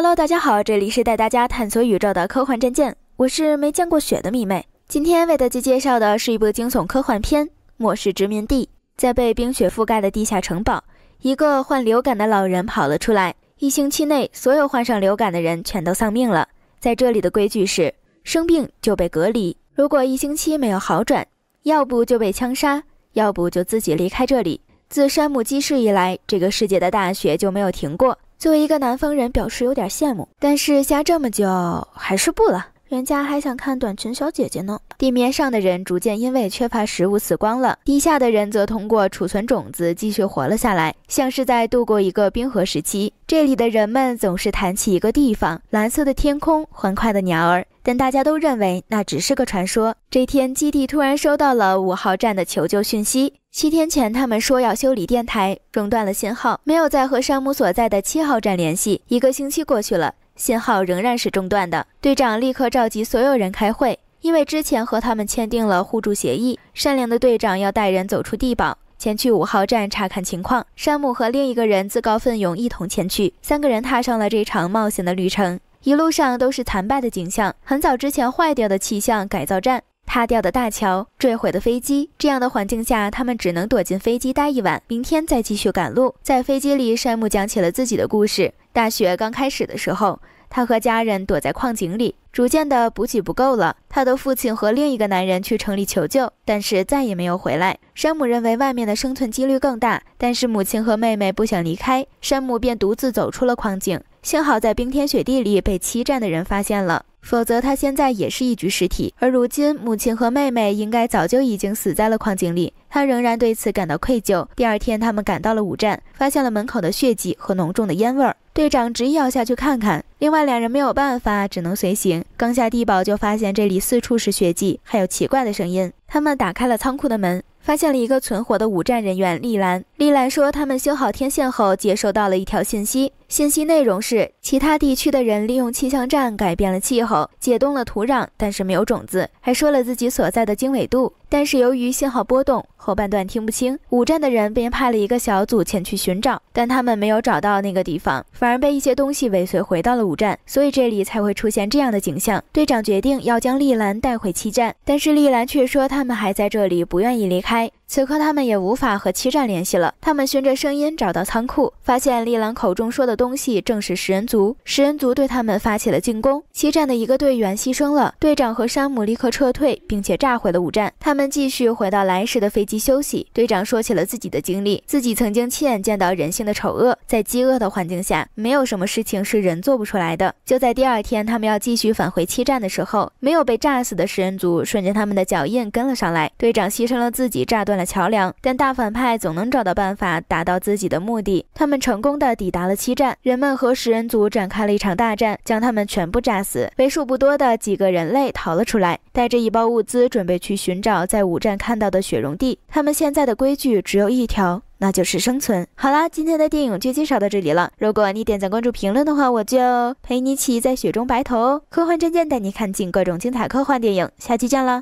Hello，大家好，这里是带大家探索宇宙的科幻战舰，我是没见过雪的迷妹。今天为大家介绍的是一部惊悚科幻片《末世殖民地》。在被冰雪覆盖的地下城堡，一个患流感的老人跑了出来。一星期内，所有患上流感的人全都丧命了。在这里的规矩是，生病就被隔离，如果一星期没有好转，要不就被枪杀，要不就自己离开这里。自山姆基事以来，这个世界的大雪就没有停过。作为一个南方人，表示有点羡慕，但是瞎这么久还是不了，人家还想看短裙小姐姐呢。地面上的人逐渐因为缺乏食物死光了，地下的人则通过储存种子继续活了下来，像是在度过一个冰河时期。这里的人们总是谈起一个地方：蓝色的天空，欢快的鸟儿，但大家都认为那只是个传说。这天，基地突然收到了五号站的求救讯息。七天前，他们说要修理电台，中断了信号，没有再和山姆所在的七号站联系。一个星期过去了，信号仍然是中断的。队长立刻召集所有人开会，因为之前和他们签订了互助协议。善良的队长要带人走出地堡，前去五号站查看情况。山姆和另一个人自告奋勇，一同前去。三个人踏上了这场冒险的旅程，一路上都是惨败的景象。很早之前坏掉的气象改造站。塌掉的大桥，坠毁的飞机，这样的环境下，他们只能躲进飞机待一晚，明天再继续赶路。在飞机里，山姆讲起了自己的故事。大雪刚开始的时候，他和家人躲在矿井里，逐渐的补给不够了。他的父亲和另一个男人去城里求救，但是再也没有回来。山姆认为外面的生存几率更大，但是母亲和妹妹不想离开，山姆便独自走出了矿井。幸好在冰天雪地里被七站的人发现了。否则，他现在也是一具尸体。而如今，母亲和妹妹应该早就已经死在了矿井里。他仍然对此感到愧疚。第二天，他们赶到了五站，发现了门口的血迹和浓重的烟味儿。队长执意要下去看看，另外两人没有办法，只能随行。刚下地堡，就发现这里四处是血迹，还有奇怪的声音。他们打开了仓库的门。发现了一个存活的五站人员丽兰。丽兰说，他们修好天线后，接收到了一条信息。信息内容是，其他地区的人利用气象站改变了气候，解冻了土壤，但是没有种子。还说了自己所在的经纬度，但是由于信号波动，后半段听不清。五站的人便派了一个小组前去寻找，但他们没有找到那个地方，反而被一些东西尾随回到了五站，所以这里才会出现这样的景象。队长决定要将丽兰带回七站，但是丽兰却说他们还在这里，不愿意离开。此刻他们也无法和七战联系了。他们循着声音找到仓库，发现丽兰口中说的东西正是食人族。食人族对他们发起了进攻，七战的一个队员牺牲了，队长和山姆立刻撤退，并且炸毁了五战。他们继续回到来时的飞机休息。队长说起了自己的经历，自己曾经亲眼见到人性的丑恶，在饥饿的环境下，没有什么事情是人做不出来的。就在第二天，他们要继续返回七站的时候，没有被炸死的食人族顺着他们的脚印跟了上来。队长牺牲了自己，炸断。了桥梁，但大反派总能找到办法达到自己的目的。他们成功的抵达了七站，人们和食人族展开了一场大战，将他们全部炸死。为数不多的几个人类逃了出来，带着一包物资，准备去寻找在五站看到的雪融地。他们现在的规矩只有一条，那就是生存。好啦，今天的电影就介绍到这里了。如果你点赞、关注、评论的话，我就陪你一起在雪中白头。科幻战舰带你看尽各种精彩科幻电影，下期见了。